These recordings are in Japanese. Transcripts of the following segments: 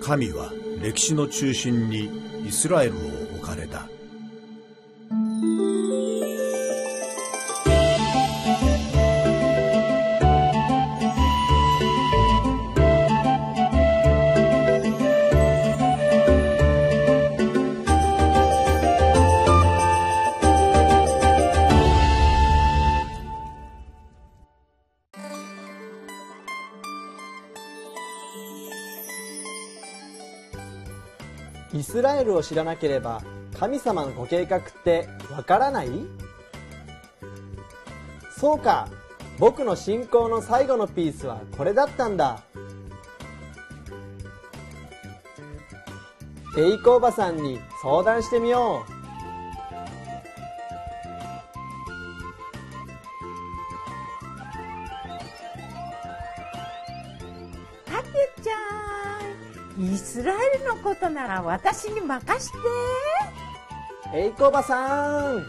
神は歴史の中心にイスラエルを置かれた。を知らなければ神様のご計画ってわからないそうか僕の信仰の最後のピースはこれだったんだエイコおばさんに相談してみようあきちゃんイスラエルのことなら私に任してエイコばさん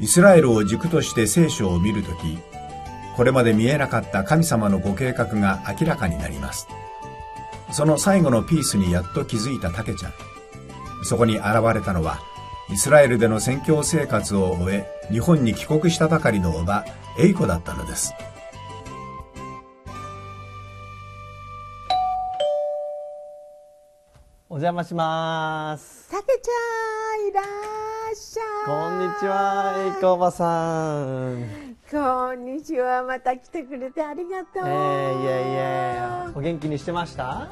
イスラエルを軸として聖書を見るときこれまで見えなかった神様のご計画が明らかになりますその最後のピースにやっと気づいたタケちゃんそこに現れたのはイスラエルでの宣教生活を終え日本に帰国したばかりのおばエイコだったのですお邪魔します。たけちゃん、いらっしゃい。こんにちは、えいこおばさん。こんにちは、また来てくれてありがとう。えー、いやいや、お元気にしてました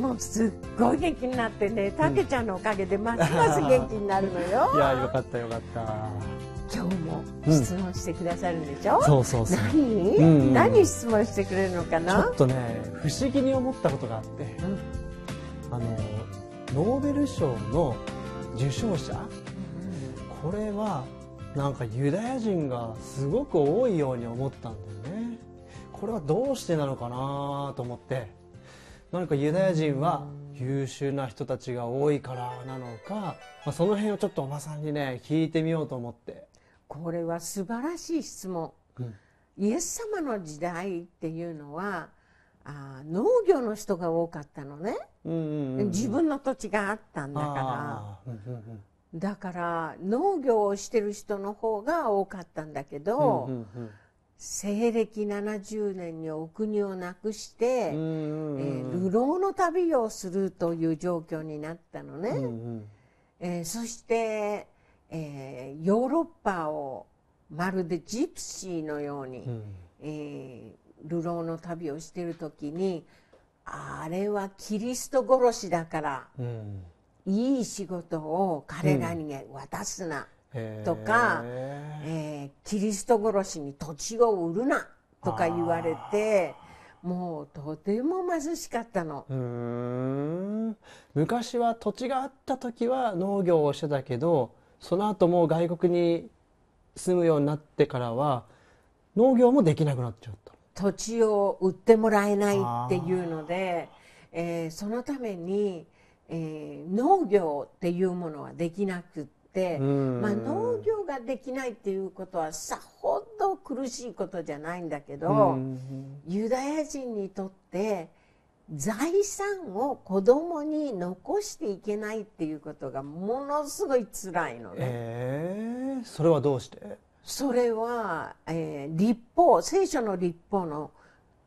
もうすっごい元気になってね、たけちゃんのおかげでますます元気になるのよ。いや、よかったよかった。今日も質問してくださるんでしょ、うん、そうそうそう何、うんうん、何質問してくれるのかなちょっとね不思議に思ったことがあって、うん、あのノーベル賞の受賞者、これはなんかユダヤ人がすごく多いように思ったんだよねこれはどうしてなのかなと思って何かユダヤ人は優秀な人たちが多いからなのか、まあ、その辺をちょっとおばさんにね聞いてみようと思ってこれは素晴らしい質問、うん、イエス様の時代っていうのはあ農業の人が多かったのね、自分の土地があったんだから、だから農業をしてる人の方が多かったんだけど、西暦70年にお国をなくして、え流浪の旅をするという状況になったのね、うんうんえー、そして、えー、ヨーロッパをまるでジプシーのように、うん、えー、流浪の旅をしてる時にあれはキリスト殺しだから、うん、いい仕事を彼らに渡すな、とか、ええー、キリスト殺しに土地を売るなとか言われて。もうとても貧しかったの昔は土地があった時は農業をしてたけどその後もう外国に住むようになってからは農業もできなくなっちゃっ土地を売ってもらえないっていうので、えー、そのために、えー、農業っていうものはできなくって、まあ、農業ができないっていうことはさほど苦しいことじゃないんだけどユダヤ人にとって財産を子供に残していけないっていうことがものすごい辛いのね。えー、それはどうしてそれは、えー、立法聖書の立法の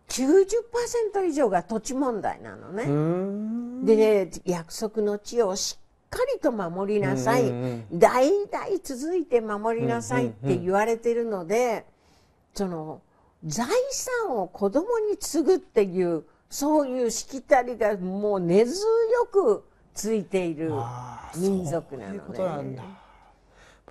90%以上が土地問題なのね。で、ね、約束の地をしっかりと守りなさい、代々続いて守りなさいって言われてるので、その財産を子供に継ぐっていうそういうしきたりがもう根強くついている民族なのね。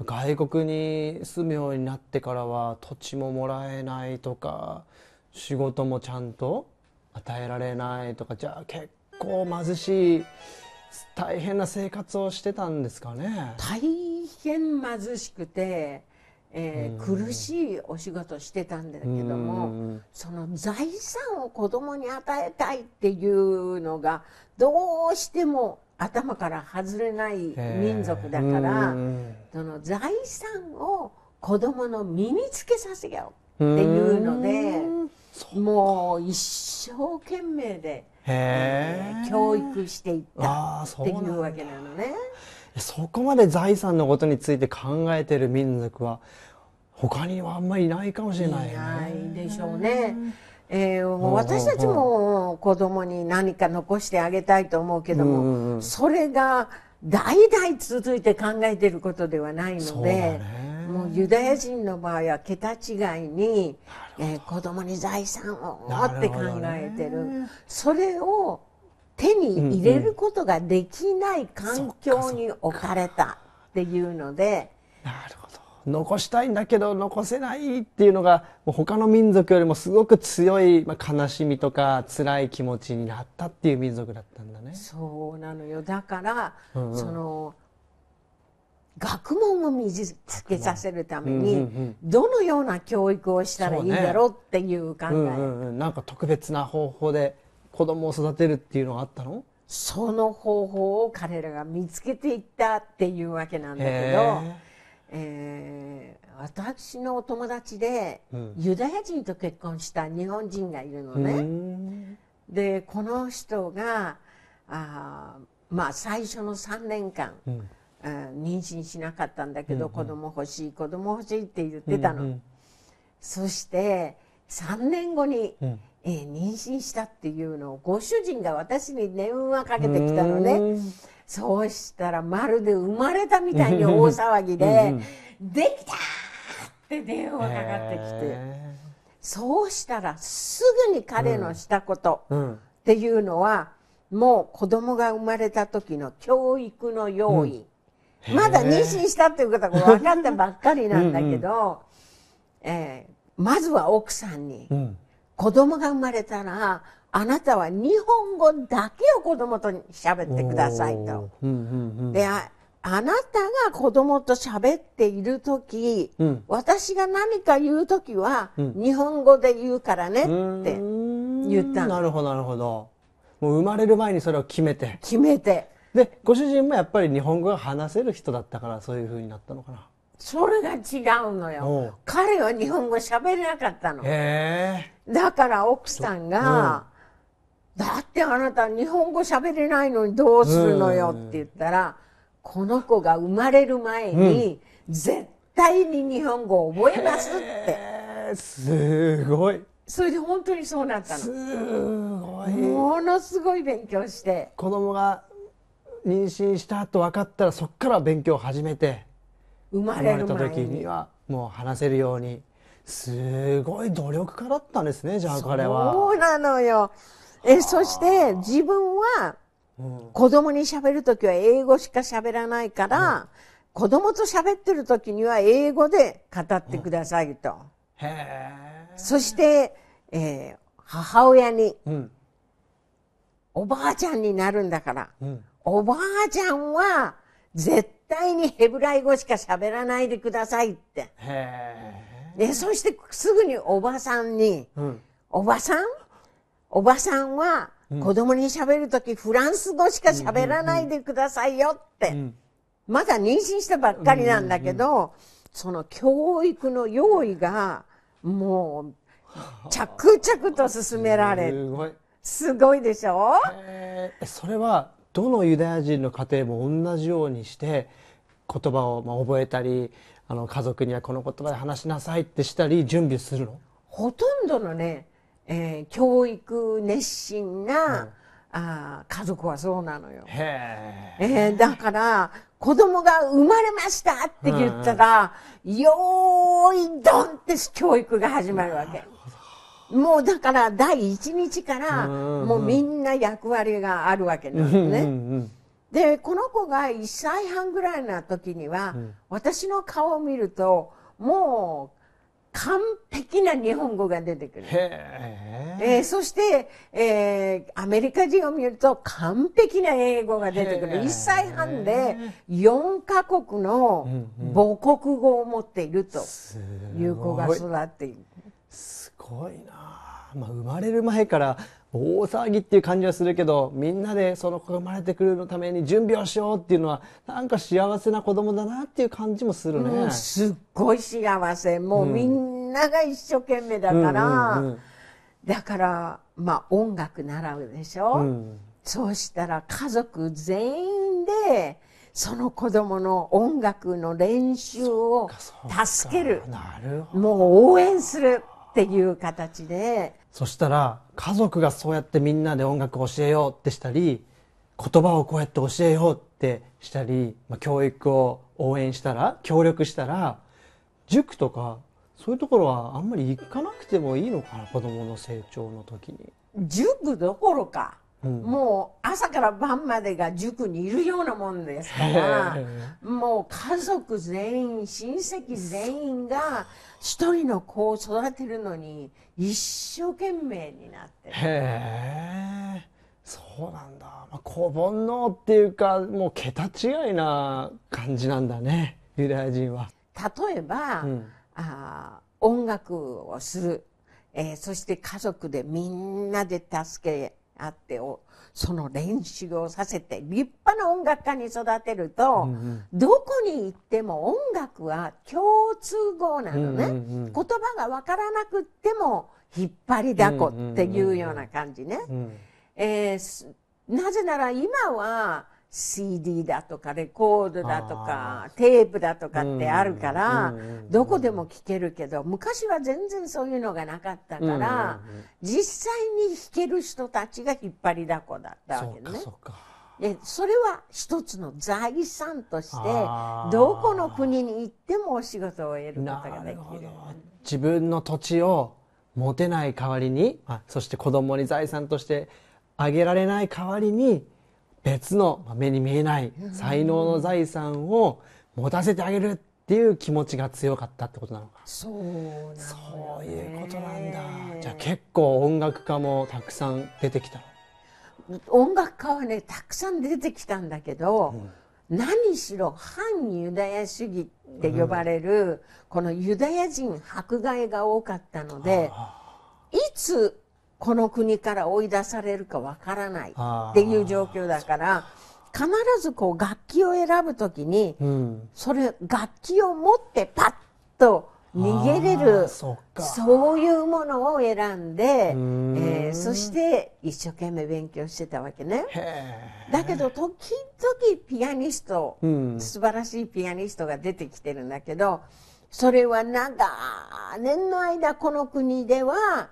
外国に住むようになってからは土地ももらえないとか仕事もちゃんと与えられないとかじゃあ結構貧しい大変な生活をしてたんですかね大変貧しくて、えー、苦しいお仕事してたんだけどもその財産を子供に与えたいっていうのがどうしても頭から外れない民族だからその財産を子供の身につけさせようっていうのでもう一生懸命で、えー、教育していったっていうわけなのねそこまで財産のことについて考えてる民族は他にはあんまりいないかもしれない、ね、いないでしょうね。えー、私たちも子供に何か残してあげたいと思うけども、うんうん、それが代々続いて考えてることではないので、ね、もうユダヤ人の場合は桁違いに、えー、子供に財産をって考えてる、ね、それを手に入れることができない環境に置かれたっていうので、うんうん、なるほど残したいんだけど残せないっていうのがもう他の民族よりもすごく強い、まあ、悲しみとか辛い気持ちになったっていう民族だったんだね。そうなのよだから、うんうん、その学問を身につけさせるために、うんうん、どのような教育をしたらいいだろうっていう考えう、うんうん、なんか特別な方法で子供を育てるっていうのがあったのその方法を彼らが見つけていったっていうわけなんだけど。えー、私のお友達で、ユダヤ人と結婚した日本人がいるのね。でこの人があまあ最初の3年間、うん、妊娠しなかったんだけど、うんうん、子供欲しい子供欲しいって言ってたの。うんうん、そして3年後に、うん、えー、妊娠したっていうのをご主人が私に電話かけてきたのね。そうしたらまるで生まれたみたいに大騒ぎで「うん、できた!」って電話かかってきてそうしたらすぐに彼のしたことっていうのは、もう子供が生まれた時の教育の用意、うん、まだ妊娠したっていうことが分かったばっかりなんだけどうん、えー、まずは奥さんに、うん、子供が生まれたらあなたは日本語だけを子供と喋ってくださいと。であなたが子供と喋っている時、うん、私が何か言う時は、日本語で言うからねって言ったなるほどなるほどもう生まれる前にそれを決めて決めてでご主人もやっぱり日本語が話せる人だったからそういうふうになったのかなそれが違うのよ彼は日本語喋れなかったのだから奥さんが、だってあなた日本語喋れないのにどうするのよって言ったら、この子が生まれる前に、絶対に日本語を覚えますって。すごい。それで本当にそうなったの。すごい。ものすごい勉強して。子供が妊娠したと分かったらそこから勉強を始めて生まれた時にはもう話せるようにすごい努力家だったんですねじゃあ彼はそうなのよえそして自分は子供に喋るときは英語しか喋らないから、うん、子供と喋ってるときには英語で語ってくださいと。うん、そして、えー、母親に、うん、おばあちゃんになるんだから、うん、おばあちゃんは絶対にヘブライ語しか喋らないでくださいって。え。そしてすぐにおばさんに、おばさんおばさんは子供に喋るときフランス語しか喋らないでくださいよって。まだ妊娠したばっかりなんだけど、その教育の用意がもう着々と進められる。すごいでしょそれはどのユダヤ人の家庭も同じようにして言葉をまあ覚えたりあの家族にはこの言葉で話しなさいってしたり準備するのほとんどのねえー、教育熱心な、うん、あ家族はそうなのよ。へえー、だから子供が生まれましたって言ったら、うん、よーいどんって教育が始まるわけ。もうだから第一日からもうみんな役割があるわけなんですね。うんうん、でこの子が1歳半ぐらいな時には、うん、私の顔を見るともう完璧な日本語が出てくる。へえー、そして、えー、アメリカ人を見ると完璧な英語が出てくる。1歳半で4カ国の母国語を持っているという子が育っている。うんうすごいなまあ、生まれる前から大騒ぎっていう感じはするけどみんなでその子が生まれてくるのために準備をしようっていうのはなんか幸せな子供だなっていう感じもするね、うすっごい幸せもうみんなが一生懸命だから、だからまあ音楽習うでしょ、うん、そうしたら家族全員でその子供の音楽の練習を助けるもう応援するっていう形でそしたら家族がそうやってみんなで音楽を教えようってしたり言葉をこうやって教えようってしたり、まあ、教育を応援したら協力したら塾とかそういうところはあんまり行かなくてもいいのかな子どもの成長の時に。塾どころかもう朝から晩までが塾にいるようなもんですから、もう家族全員、親戚全員が一人の子を育てるのに一生懸命になってる。へそうなんだ、まあ、煩悩っていうかもう桁違いな感じなんだねユダヤ人は。例えば、うん、あ音楽をする、えー、そして家族でみんなで助けあってをその練習をさせて立派な音楽家に育てると、うんうん、どこに行っても音楽は共通語なのね、うんうんうん、言葉が分からなくっても引っ張りだこっていうような感じね。えなぜなら今は CD だとかレコードだとかテープだとかってあるから、どこでも聴けるけど昔は全然そういうのがなかったから、実際に弾ける人たちが引っ張りだこだったわけね。でそれは一つの財産としてどこの国に行ってもお仕事を得ることができる自分の土地を持てない代わりにそして子供に財産としてあげられない代わりに別の目に見えない才能の財産を持たせてあげるっていう気持ちが強かったってことなのかそうそういうことなんだじゃあ結構音楽家もたくさん出てきた音楽家はねたくさん出てきたんだけど、うん、何しろ反ユダヤ主義って呼ばれる、うん、このユダヤ人迫害が多かったので、いつこの国から追い出されるかわからないっていう状況だから、必ずこう楽器を選ぶときに、うん、それ楽器を持ってパッと逃げれるそういうものを選んでん、えー、そして一生懸命勉強してたわけねだけど時々ピアニスト、素晴らしいピアニストが出てきてるんだけどそれは長年の間この国では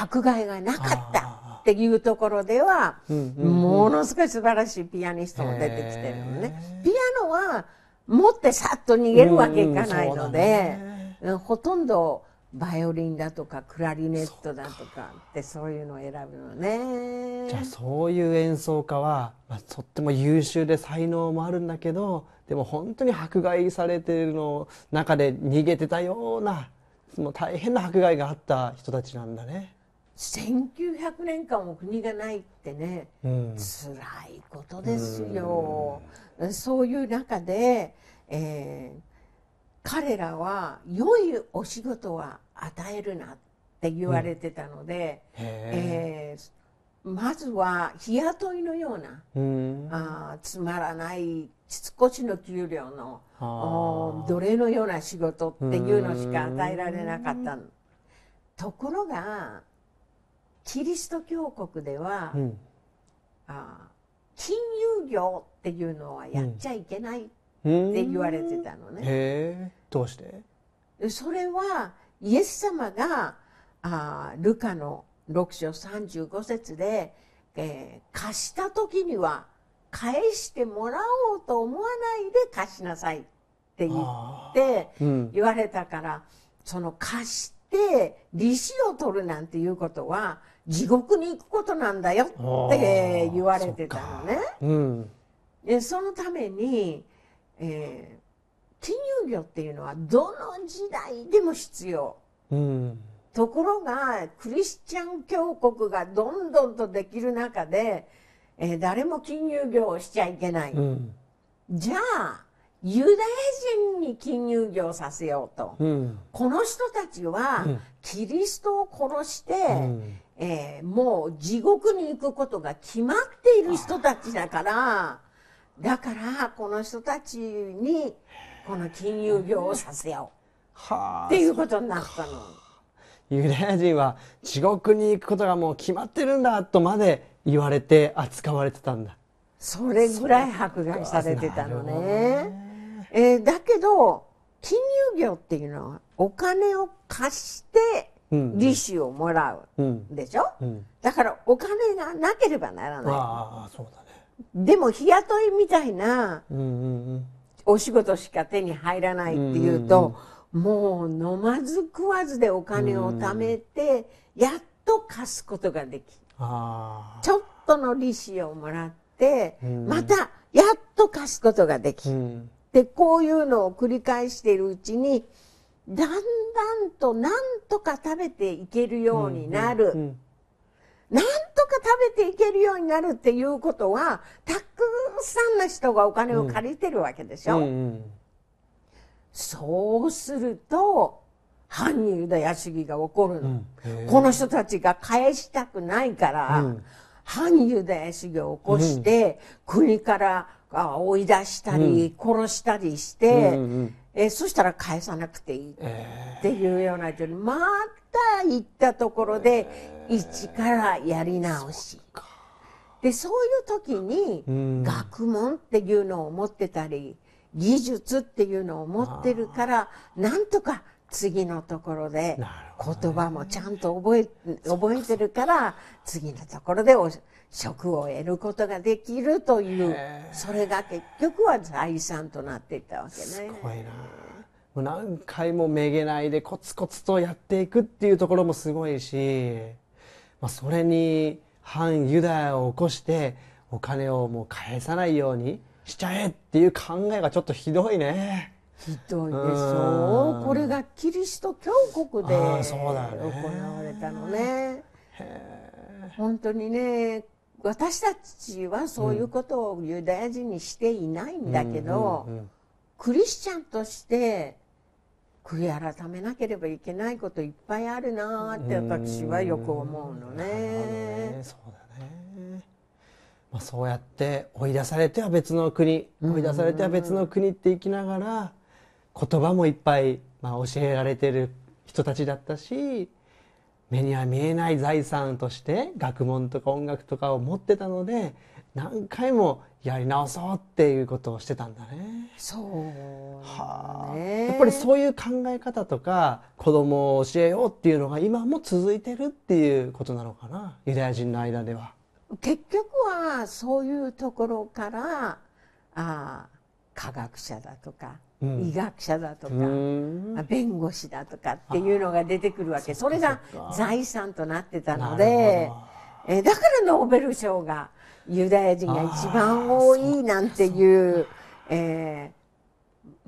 迫害がなかったっていうところでは、ものすごい素晴らしいピアニストも出てきてるのね。ピアノは持ってさっと逃げるわけいかないので、ほとんどバイオリンだとかクラリネットだとかってそういうのを選ぶのね。じゃあそういう演奏家は、まあ、とっても優秀で才能もあるんだけどでも本当に迫害されてるの中で逃げてたようなもう大変な迫害があった人たちなんだね。1900年間も国がないってね、うん、辛いことですよ、うん、そういう中で、えー、彼らは良いお仕事は与えるなって言われてたので、うん、えー、まずは日雇いのような、うん、あつまらないちつこしの給料の奴隷のような仕事っていうのしか与えられなかったところがキリスト教国では、うん、あ金融業っていうのはやっちゃいけないって言われてたのね。どうしてそれはイエス様があルカの6章35節で、えー、貸した時には返してもらおうと思わないで貸しなさいって言って言われたから、うん、その貸して利子を取るなんていうことは地獄に行くことなんだよって言われてたのね。そうん、そのために、えー、金融業っていうのはどの時代でも必要。うんところがクリスチャン教国がどんどんとできる中で、えー、誰も金融業をしちゃいけない、うん、じゃあユダヤ人に金融業させようと、うん、この人たちはキリストを殺して、うん、えー、もう地獄に行くことが決まっている人たちだからだからこの人たちにこの金融業をさせようっていうことになったの。ユダヤ人は地獄に行くことがもう決まってるんだとまで言われて扱われてたんだそれぐらい迫害されてたのね、えー、だけど金融業っていうのはお金を貸して利子をもらうでしょ、だからお金がなければならない、ね、でも日雇いみたいなお仕事しか手に入らないっていうと、もう飲まず食わずでお金を貯めて、やっと貸すことができちょっとの利子をもらって、またやっと貸すことができ、でこういうのを繰り返しているうちにだんだんとなんとか食べていけるようになる、うんうんうん、なんとか食べていけるようになるっていうことはたくさんの人がお金を借りてるわけでしょ、うんうんうん、そうすると反ユダヤ主義が起こるの、うん、この人たちが返したくないから、うん、反ユダヤ主義を起こして、国から追い出したり、殺したりして、うんうんえー、そしたら返さなくていいっていうような状況に、また行ったところで、一からやり直し。で、そういう時に、学問っていうのを持ってたり、技術っていうのを持ってるから、なんとか次のところで言葉もちゃんと覚え,、覚えてるから次のところでお職を得ることができるというそれが結局は財産となっていったわけね。すごいなもう何回もめげないでコツコツとやっていくっていうところもすごいし、まあ、それに反ユダヤを起こしてお金をもう返さないようにしちゃえっていう考えがちょっとひどいね。ひどいでしょうこれがキリスト教国で行われたのね。本当にね私たちはそういうことをユダヤ人にしていないんだけど、クリスチャンとして悔い改めなければいけないこといっぱいあるなって私はよく思うのね。そうだねまあ、そうやって追い出されては別の国追い出されては別の国って生きながら言葉もいっぱい、まあ、教えられてる人たちだったし目には見えない財産として学問とか音楽とかを持ってたので何回もやり直そうっていうことをしてたんだね。そうね、はあ、やっぱりそういう考え方とか子供を教えようっていうのが今も続いてるっていうことなのかなユダヤ人の間では。結局はそういうところからあ科学者だとか医学者だとか、弁護士だとかっていうのが出てくるわけそれが財産となってたのでえだからノーベル賞がユダヤ人が一番多いなんていう、え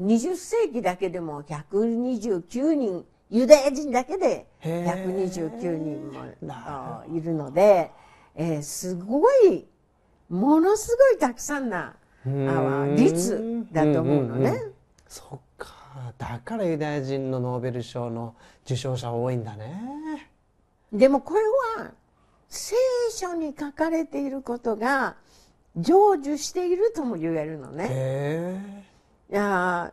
ー、20世紀だけでも129人ユダヤ人だけで129人もいるので、えー、すごいものすごいたくさんな率だと思うのね。そっかだからユダヤ人のノーベル賞の受賞者多いんだねでもこれは聖書に書かれていることが成就しているとも言えるのね。へいや、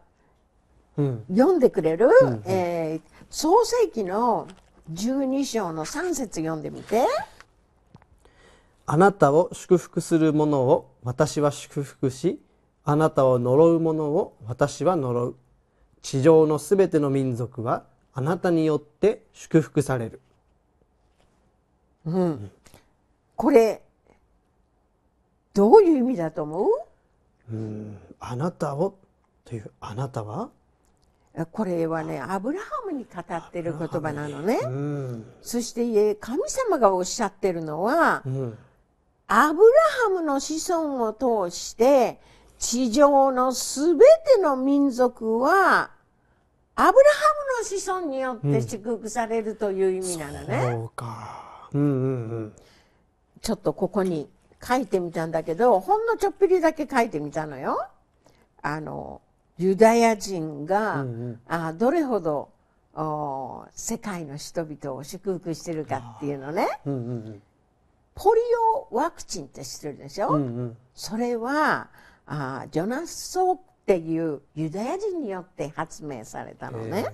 うん、読んでくれる、うんうん、えー、創世紀の12章の3節読んでみて。あなたを祝福する者を私は祝福しあなたを呪う者を私は呪う地上のすべての民族はあなたによって祝福される、うん、うん、これどういう意味だと思ううんあなたをというあなたはこれはねアブラハムに語ってる言葉なのね、うん、そして神様がおっしゃってるのは、うん、アブラハムの子孫を通して地上のすべての民族は、アブラハムの子孫によって祝福されるという意味なのね。うん、そうか。うんうんうん。ちょっとここに書いてみたんだけど、ほんのちょっぴりだけ書いてみたのよ。あの、ユダヤ人が、うんうん、あどれほど世界の人々を祝福してるかっていうのね。うんうんうん、ポリオワクチンって知ってるでしょ、うんうん、それは、あジョナス・ソークっていうユダヤ人によって発明されたのね。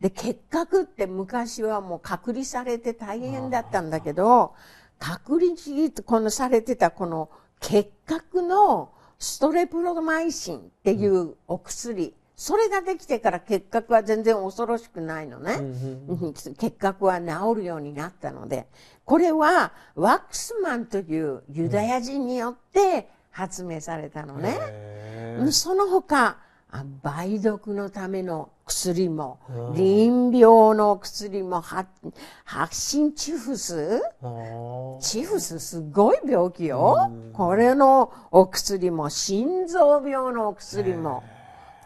で結核って昔はもう隔離されて大変だったんだけど隔離このされてたこの結核のストレプロマイシンっていうお薬、うん、それができてから結核は全然恐ろしくないのね、うんうん、結核は治るようになったのでこれはワックスマンというユダヤ人によって、うん発明されたのね。その他梅毒のための薬も、臨病の薬も、発疹チフスチフスすごい病気よ。これのお薬も、心臓病のお薬も、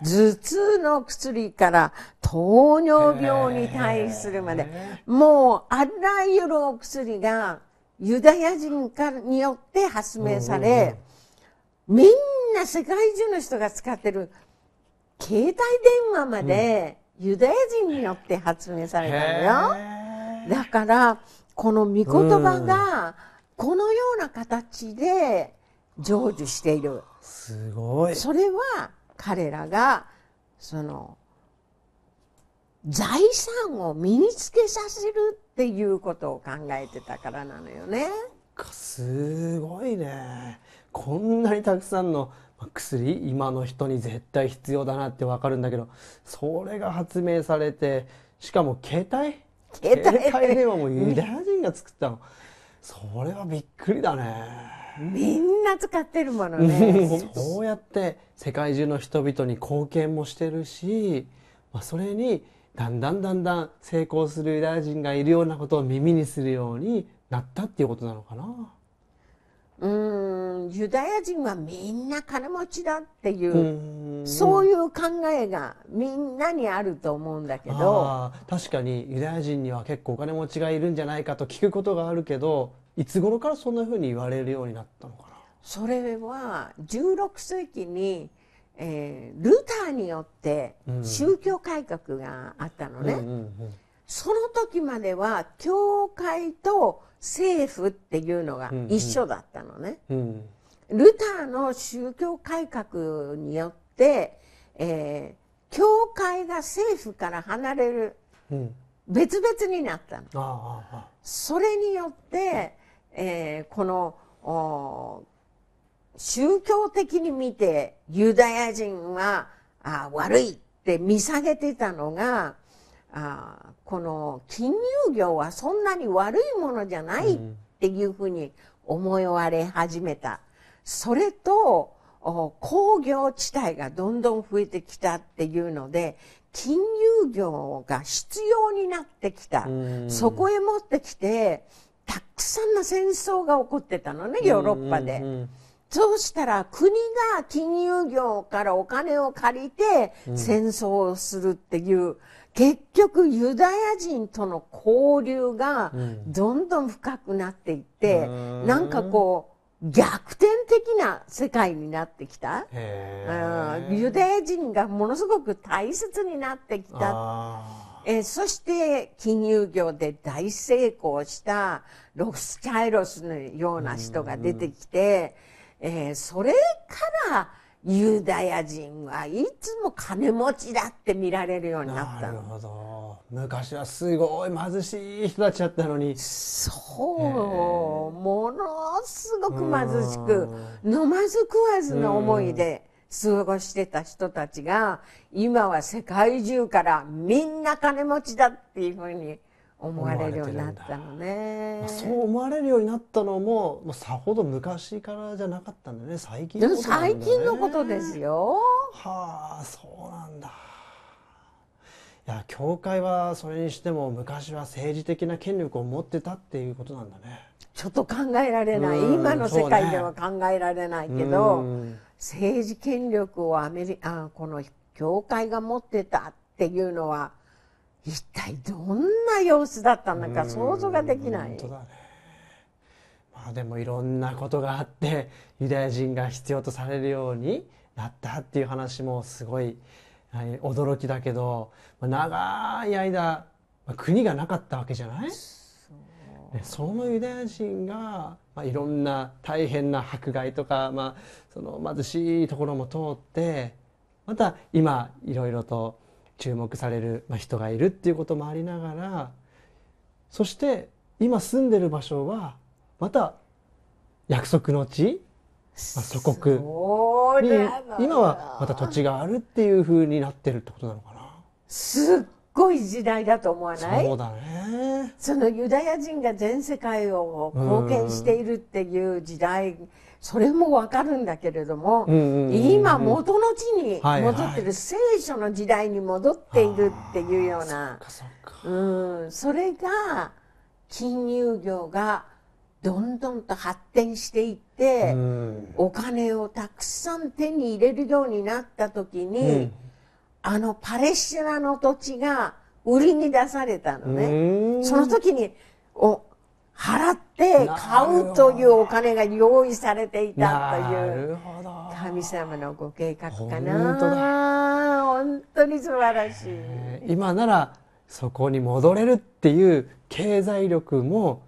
頭痛の薬から糖尿病に対するまで、もうあらゆるお薬がユダヤ人によって発明され、みんな世界中の人が使ってる携帯電話までユダヤ人によって発明されたのよ。だから、この御言葉がこのような形で成就している。すごい。それは彼らが、その、財産を身につけさせるっていうことを考えてたからなのよね。すごいね。こんなにたくさんの薬今の人に絶対必要だなって分かるんだけどそれが発明されてしかも携帯携帯電話もユダヤ人が作ったのそれはびっくりだねみんな使ってるものねそうやって世界中の人々に貢献もしてるし、まあ、それにだんだんだんだん成功するユダヤ人がいるようなことを耳にするようになったっていうことなのかな。うんユダヤ人はみんな金持ちだっていうそういう考えがみんなにあると思うんだけど確かにユダヤ人には結構お金持ちがいるんじゃないかと聞くことがあるけどいつ頃からそんなふうに言われるようになったのかなそれは16世紀に、えー、ルターによって宗教改革があったのね。うんうんうんうんその時までは教会と政府っていうのが一緒だったのね。うんうん、ルターの宗教改革によって、えー、教会が政府から離れる、うん、別々になったの。それによって、えー、この宗教的に見てユダヤ人はあ悪いって見下げてたのがあこの金融業はそんなに悪いものじゃないっていうふうに思われ始めた。それと、工業地帯がどんどん増えてきたっていうので、金融業が必要になってきた。そこへ持ってきて、たくさんの戦争が起こってたのね、ヨーロッパで。そうしたら国が金融業からお金を借りて戦争をするっていう、結局ユダヤ人との交流がどんどん深くなっていって、うん、なんかこう逆転的な世界になってきた、うん、ユダヤ人がものすごく大切になってきたえそして金融業で大成功したロスチャイロスのような人が出てきて、うん、えー、それからユダヤ人はいつも金持ちだって見られるようになったなるほど昔はすごい貧しい人たちだったのにそうものすごく貧しく飲まず食わずの思いで過ごしてた人たちが今は世界中からみんな金持ちだっていうふうに思われるようになったのね、まあ、そう思われるようになったのも、まあ、さほど昔からじゃなかったんだよね最近のことなんだ、ね、最近のことですよはあそうなんだいや教会はそれにしても昔は政治的な権力を持ってたっていうことなんだねちょっと考えられない、今の世界では考えられないけど、ね、政治権力をアメリあこの教会が持ってたっていうのは一体どんな様子だったのか想像ができない。まあ、でもいろんなことがあってユダヤ人が必要とされるようになったっていう話もすごい、はい、驚きだけど、まあ、長い間、まあ、国がなかったわけじゃないそのユダヤ人が、まあ、いろんな大変な迫害とか、まあ、その貧しいところも通ってまた今いろいろと注目される人がいるっていうこともありながらそして今住んでる場所はまた約束の地、まあ、祖国に今はまた土地があるっていうふうになってるってことなのかなすっごい時代だと思わないそうだねそのユダヤ人が全世界を貢献しているっていう時代、うそれもわかるんだけれども、今元の地に戻ってる、聖書の時代に戻っているっていうようなうんそれが金融業がどんどんと発展していって、お金をたくさん手に入れるようになった時に、あのパレスチナの土地が売りに出されたのね。その時にお払って買うというお金が用意されていたという神様のご計画かな本当だ本当に素晴らしい今ならそこに戻れるっていう経済力も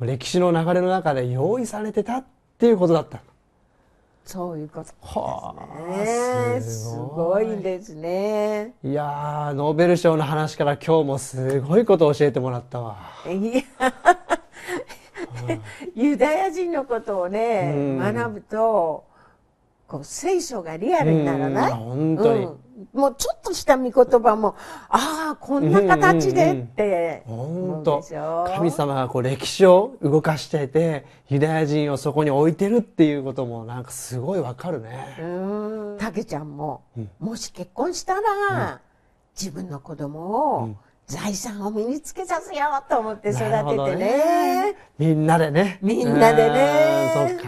歴史の流れの中で用意されてたっていうことだったそういうことですねすごいですねいやノーベル賞の話から今日もすごいことを教えてもらったわいや ユダヤ人のことをね、学ぶと、こう聖書がリアルにならない、うんもうちょっとした御言葉もああこんな形でってうんうん、神様がこう歴史を動かしていてユダヤ人をそこに置いてるっていうこともなんかすごいわかるねたけちゃんも、うん、もし結婚したら、自分の子供を、財産を身につけさせようと思って育ててね、ね、みんなでねみんなでねそうか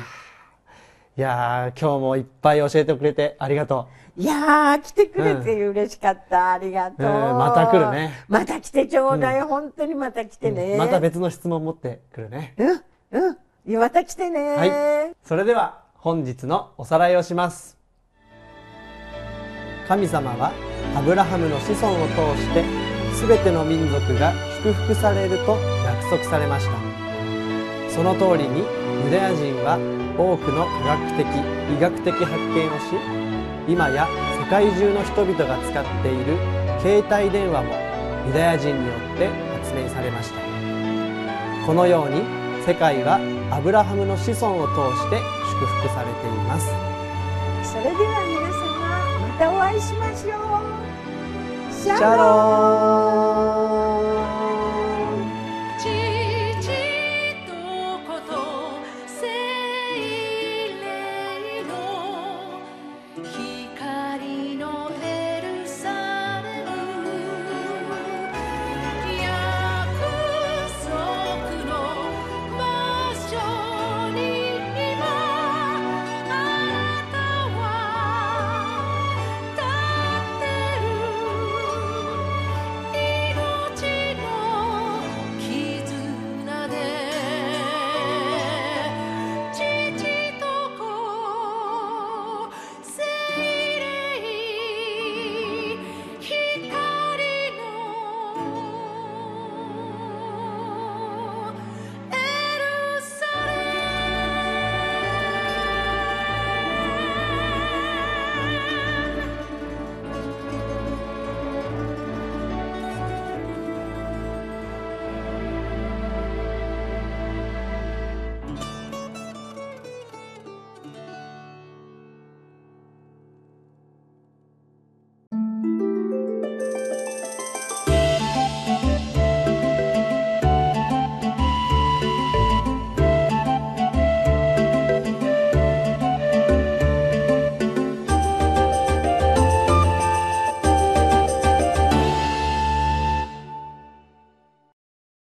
いや今日もいっぱい教えてくれてありがとういや来てくれて嬉しかった、うん、ありがとう、また来るねまた来てちょうだい、うん、本当にまた来てね、うん、また別の質問持ってくるねうんうんまた来てね、はい、それでは本日のおさらいをします神様はアブラハムの子孫を通して全ての民族が祝福されると約束されましたその通りにユダヤ人は多くの科学的医学的発見をし今や世界中の人々が使っている携帯電話もユダヤ人によって発明されましたこのように世界はアブラハムの子孫を通して祝福されていますそれでは皆様またお会いしましょうシャロー